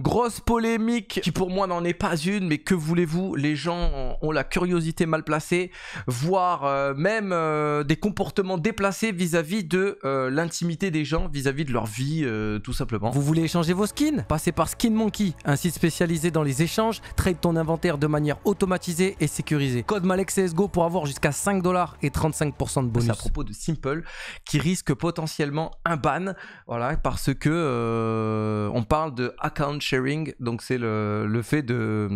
Grosse polémique qui pour moi n'en est pas une, mais que voulez-vous Les gens ont la curiosité mal placée, voire euh, même euh, des comportements déplacés vis-à-vis de euh, l'intimité des gens, vis-à-vis de leur vie, tout simplement. Vous voulez échanger vos skins Passez par Skin Monkey, un site spécialisé dans les échanges. Trade ton inventaire de manière automatisée et sécurisée. Code MalexCSGO pour avoir jusqu'à 5 dollars et 35% de bonus. À propos de Simple, qui risque potentiellement un ban, voilà, parce que on parle de account sharing, donc c'est le, le fait de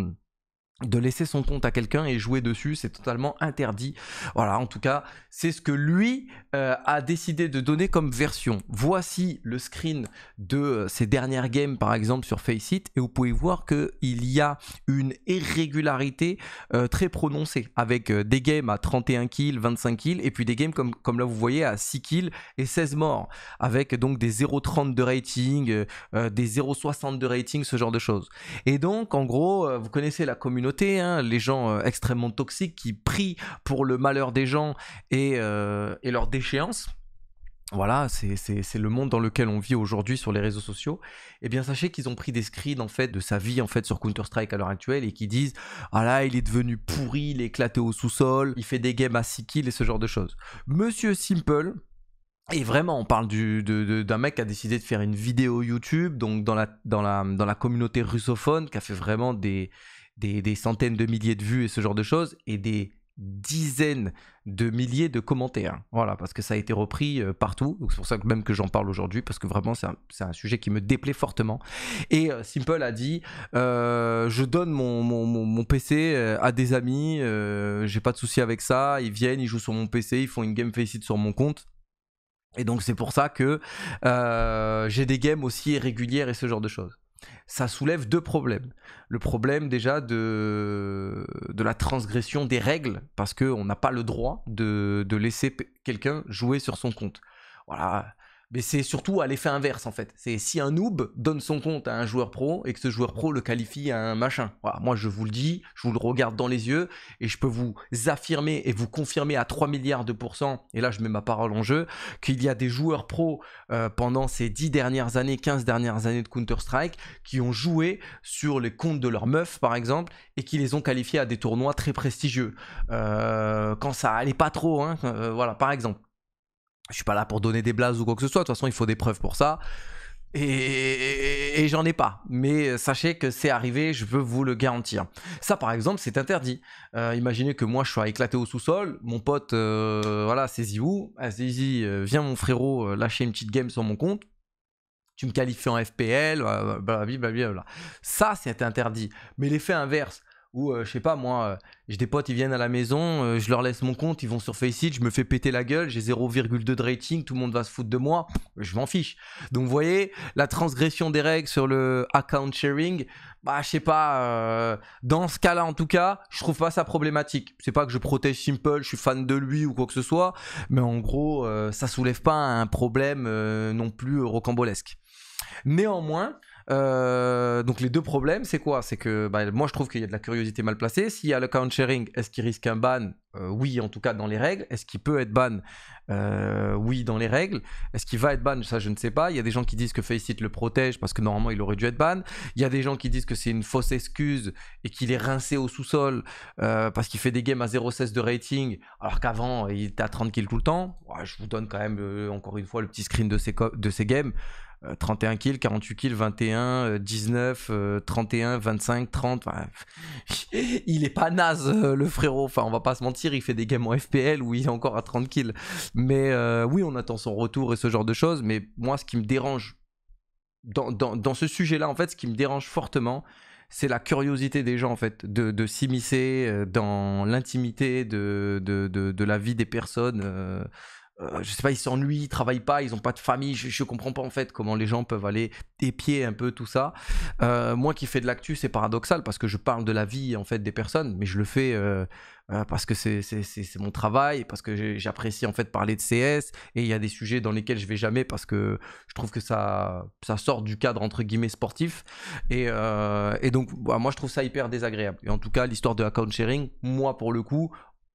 de laisser son compte à quelqu'un et jouer dessus, c'est totalement interdit. Voilà, en tout cas, c'est ce que lui euh, a décidé de donner comme version. Voici le screen de euh, ses dernières games, par exemple sur Faceit, et vous pouvez voir qu'il y a une irrégularité euh, très prononcée, avec des games à 31 kills, 25 kills, et puis des games comme, comme là vous voyez à 6 kills et 16 morts, avec donc des 0,30 de rating, des 0,60 de rating, ce genre de choses. Et donc, en gros, vous connaissez la communauté Hein, les gens euh, extrêmement toxiques qui prient pour le malheur des gens et, euh, leur déchéance voilà, c'est le monde dans lequel on vit aujourd'hui sur les réseaux sociaux. et eh bien, sachez qu'ils ont pris des screens en fait de sa vie en fait sur Counter Strike à l'heure actuelle et qui disent ah là il est devenu pourri, il est éclaté au sous-sol, il fait des games à 6 kills et ce genre de choses. Monsieur Simple, et vraiment, on parle d'un mec qui a décidé de faire une vidéo YouTube, donc dans la, dans la, dans la communauté russophone, qui a fait vraiment des, des, centaines de milliers de vues et ce genre de choses, et des dizaines de milliers de commentaires. Voilà, parce que ça a été repris euh, partout. C'est pour ça que même que j'en parle aujourd'hui, parce que vraiment c'est un, sujet qui me déplaît fortement. Et euh, Simple a dit, euh, je donne mon, mon, PC à des amis, j'ai pas de souci avec ça, ils viennent, ils jouent sur mon PC, ils font une game face sur mon compte. Et donc c'est pour ça que j'ai des games aussi irrégulières et ce genre de choses ça soulève deux problèmes. Le problème déjà de, la transgression des règles, parce qu'on n'a pas le droit de, de laisser quelqu'un jouer sur son compte. Voilà, mais c'est surtout à l'effet inverse en fait. C'est si un noob donne son compte à un joueur pro et que ce joueur pro le qualifie à un machin. moi je vous le dis, je vous le regarde dans les yeux et je peux vous affirmer et vous confirmer à 3 milliards de pourcents, et là je mets ma parole en jeu, qu'il y a des joueurs pro euh, pendant ces 10 dernières années, 15 dernières années de Counter-Strike qui ont joué sur les comptes de leurs meufs, par exemple et qui les ont qualifiés à des tournois très prestigieux. Euh, quand ça allait pas trop, hein, euh, voilà par exemple. Je suis pas là pour donner des blases ou quoi que ce soit. De toute façon, il faut des preuves pour ça. Et, j'en ai pas. Mais sachez que c'est arrivé, je veux vous le garantir. Ça, par exemple, c'est interdit. Euh, imaginez que moi, je sois éclaté au sous-sol. Mon pote, euh, voilà, saisis-vous. saisis, euh, viens mon frérot, lâcher une petite game sur mon compte. Tu me qualifies en FPL, blablabla. Ça, c'est interdit. Mais l'effet inverse, ou euh, je sais pas moi, euh, j'ai des potes, ils viennent à la maison, euh, je leur laisse mon compte, ils vont sur Faceit, je me fais péter la gueule, j'ai 0,2 de rating, tout le monde va se foutre de moi, je m'en fiche. Donc vous voyez, la transgression des règles sur le account sharing, bah je sais pas, dans ce cas-là en tout cas, je trouve pas ça problématique. C'est pas que je protège Simple, je suis fan de lui ou quoi que ce soit, mais en gros, ça soulève pas un problème non plus rocambolesque. Néanmoins, euh, donc les deux problèmes, c'est quoi C'est que bah, moi je trouve qu'il y a de la curiosité mal placée. S'il y a le count sharing, est-ce qu'il risque un ban euh, Oui, en tout cas dans les règles. Est-ce qu'il peut être ban euh, Oui, dans les règles. Est-ce qu'il va être ban Ça, je ne sais pas. Il y a des gens qui disent que Faceit le protège parce que normalement il aurait dû être ban. Il y a des gens qui disent que c'est une fausse excuse et qu'il est rincé au sous-sol parce qu'il fait des games à 0,16 de rating alors qu'avant il était à 30 kills tout le temps. je vous donne quand même encore une fois le petit screen de ces de games. 31 euh, kills, 48 kills, 21, 19, 31, 25, 30. il est pas naze, euh, le frérot. Enfin, on va pas se mentir, il fait des games en FPL où il est encore à 30 kills. Mais euh, oui, on attend son retour et ce genre de choses. Mais moi, ce qui me dérange dans, ce sujet-là, en fait, ce qui me dérange fortement, c'est la curiosité des gens en fait de, s'immiscer dans l'intimité de, de, la vie des personnes. Euh, je sais pas, ils s'ennuient, ils travaillent pas, ils ont pas de famille. Je, comprends pas en fait comment les gens peuvent aller épier un peu tout ça. Euh, moi qui fais de l'actu, c'est paradoxal parce que je parle de la vie en fait des personnes, mais je le fais euh, parce que c'est mon travail, parce que j'apprécie en fait parler de CS et il y a des sujets dans lesquels je vais jamais parce que je trouve que ça, ça sort du cadre entre guillemets sportif. Et, donc, bah, moi je trouve ça hyper désagréable. Et en tout cas, l'histoire de account sharing, moi pour le coup,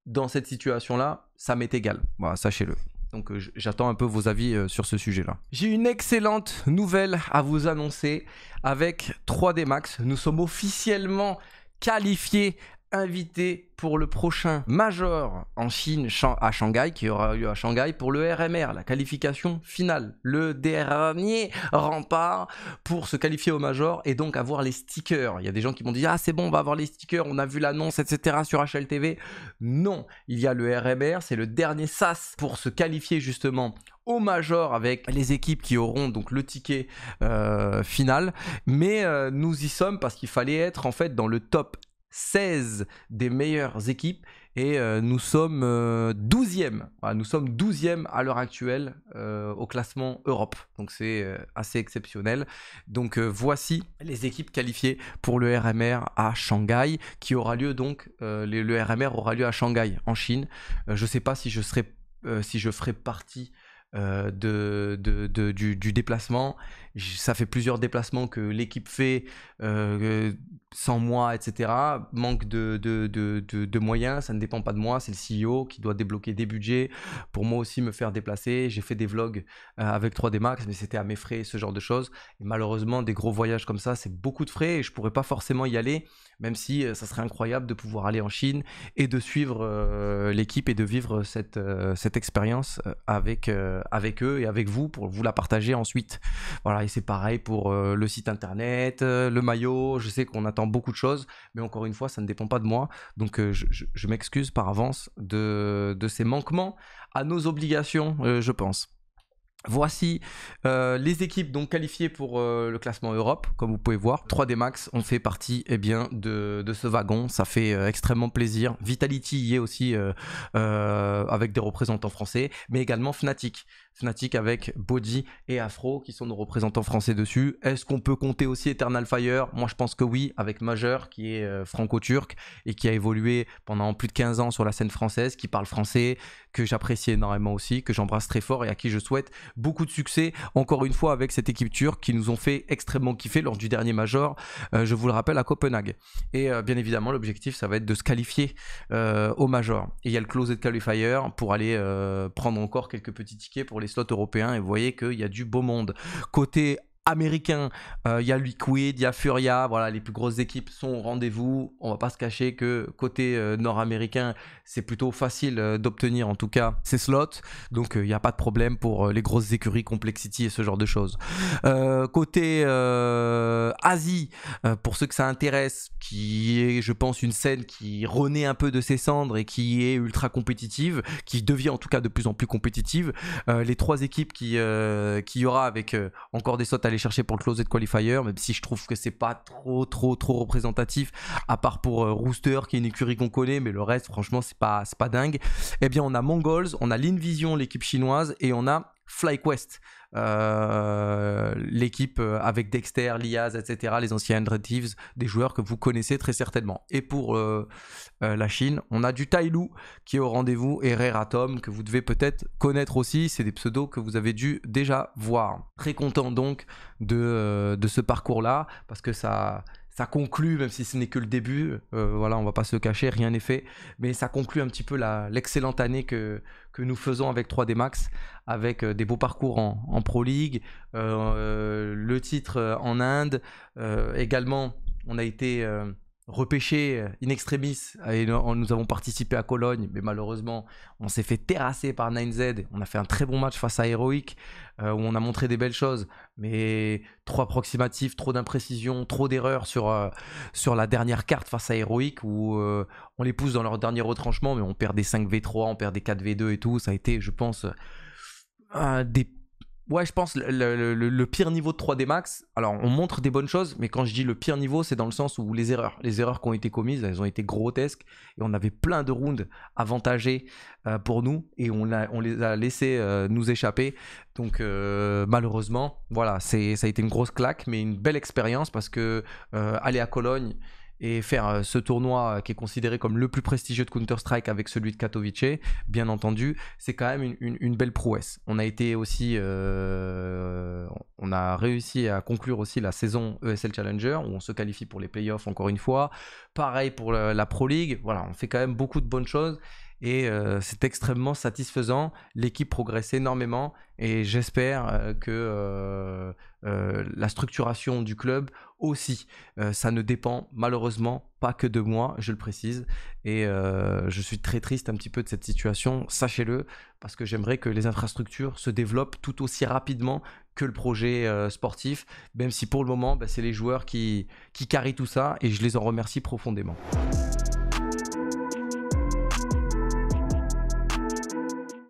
dans cette situation-là, ça m'est égal. Voilà, sachez-le. Donc euh, j'attends un peu vos avis euh, sur ce sujet-là. J'ai une excellente nouvelle à vous annoncer. Avec 3D Max, nous sommes officiellement qualifiés invité pour le prochain major en Chine à Shanghai, qui aura lieu à Shanghai pour le RMR, la qualification finale, le dernier rempart pour se qualifier au major et donc avoir les stickers. Il y a des gens qui m'ont dit ah c'est bon on va avoir les stickers, on a vu l'annonce etc sur HLTV. Non, il y a le RMR, c'est le dernier sas pour se qualifier justement au major avec les équipes qui auront donc le ticket euh, final. Mais euh, nous y sommes parce qu'il fallait être en fait dans le top 16 des meilleures équipes et euh, nous sommes 12e. Euh, nous sommes 12e à l'heure actuelle euh, au classement Europe. Donc c'est assez exceptionnel. Donc voici les équipes qualifiées pour le RMR à Shanghai qui aura lieu donc le RMR aura lieu à Shanghai en Chine. je ne sais pas si je serai si je ferai partie du, déplacement ça fait plusieurs déplacements que l'équipe fait euh, euh, sans moi, etc. Manque de, de, moyens, ça ne dépend pas de moi, c'est le CEO qui doit débloquer des budgets pour moi aussi me faire déplacer. J'ai fait des vlogs euh, avec 3D Max, mais c'était à mes frais, ce genre de choses. Et malheureusement, des gros voyages comme ça, c'est beaucoup de frais et je pourrais pas forcément y aller, même si ça serait incroyable de pouvoir aller en Chine et de suivre l'équipe et de vivre cette, expérience avec, avec eux et avec vous pour vous la partager ensuite. Voilà, c'est pareil pour euh, le site internet, euh, le maillot, je sais qu'on attend beaucoup de choses, mais encore une fois, ça ne dépend pas de moi. Donc euh, je, m'excuse par avance de, ces manquements à nos obligations, je pense. Voici les équipes donc qualifiées pour le classement Europe, comme vous pouvez voir. 3D Max, ont fait partie eh bien, de, ce wagon, ça fait extrêmement plaisir. Vitality y est aussi avec des représentants français, mais également Fnatic. Fnatic avec Body et Afro qui sont nos représentants français dessus. Est-ce qu'on peut compter aussi Eternal Fire Moi je pense que oui, avec Majeur qui est euh, franco-turc et qui a évolué pendant plus de 15 ans sur la scène française, qui parle français, que j'apprécie énormément aussi, que j'embrasse très fort et à qui je souhaite beaucoup de succès encore une fois avec cette équipe turque qui nous ont fait extrêmement kiffer lors du dernier Major, euh, je vous le rappelle, à Copenhague. Et euh, bien évidemment l'objectif ça va être de se qualifier au Major. Et il y a le Closed Qualifier pour aller prendre encore quelques petits tickets pour les slots européens et vous voyez qu'il y a du beau monde. Côté américain. Il euh, y a Liquid, il y a Furia, voilà, les plus grosses équipes sont au rendez-vous. On va pas se cacher que côté euh, nord-américain, c'est plutôt facile euh, d'obtenir en tout cas ces slots. Donc il n'y a pas de problème pour les grosses écuries, Complexity et ce genre de choses. côté Asie, pour ceux que ça intéresse, qui est, je pense, une scène qui renaît un peu de ses cendres et qui est ultra compétitive, qui devient en tout cas de plus en plus compétitive. les trois équipes qui, qui y aura avec encore des slots à l'échelle chercher pour le closet Qualifier, même si je trouve que c'est pas trop, trop, trop représentatif, à part pour euh, Rooster, qui est une écurie qu'on connaît, mais le reste, franchement, c'est pas, pas dingue. Eh bien, on a Mongols, on a l'Invision, l'équipe chinoise, et on a FlyQuest, euh, l'équipe euh, avec Dexter, Liaz, etc., les anciens Red des joueurs que vous connaissez très certainement. Et pour euh, la Chine, on a du Tailou qui est au rendez-vous et Reratom que vous devez peut-être connaître aussi. C'est des pseudos que vous avez dû déjà voir. Très content donc de, de ce parcours-là parce que ça ça conclut, même si ce n'est que le début, euh, voilà, on va pas se cacher, rien n'est fait, mais ça conclut un petit peu l'excellente année que, que nous faisons avec 3D Max, avec euh, des beaux parcours en, Pro League, euh, le titre en Inde, euh, également on a été repêché euh, in extremis et nous avons participé à Cologne, mais malheureusement, on s'est fait terrasser par 9Z. On a fait un très bon match face à Heroic euh, où on a montré des belles choses, mais trop approximatif, trop d'imprécisions, trop d'erreurs sur, euh, sur la dernière carte face à Heroic où on les pousse dans leur dernier retranchement, mais on perd des 5v3, on perd des 4v2 et tout. Ça a été, je pense, un des Ouais, je pense le, pire niveau de 3D Max. Alors, on montre des bonnes choses, mais quand je dis le pire niveau, c'est dans le sens où les erreurs, les erreurs qui ont été commises, elles ont été grotesques et on avait plein de rounds avantagés euh, pour nous et on, les a laissés euh, nous échapper. Donc, euh, malheureusement, voilà, ça a été une grosse claque, mais une belle expérience parce que aller à Cologne, et faire euh, ce tournoi euh, qui est considéré comme le plus prestigieux de Counter-Strike avec celui de Katowice, bien entendu, c'est quand même une, belle prouesse. On a été aussi, euh, on a réussi à conclure aussi la saison ESL Challenger où on se qualifie pour les playoffs encore une fois. Pareil pour la, Pro League. Voilà, on fait quand même beaucoup de bonnes choses et c'est extrêmement satisfaisant. L'équipe progresse énormément et j'espère que la structuration du club aussi. Euh, ça ne dépend malheureusement pas que de moi, je le précise. Et euh, je suis très triste un petit peu de cette situation, sachez-le, parce que j'aimerais que les infrastructures se développent tout aussi rapidement que le projet euh, sportif, même si pour le moment, bah, c'est les joueurs qui, qui carrient tout ça, et je les en remercie profondément.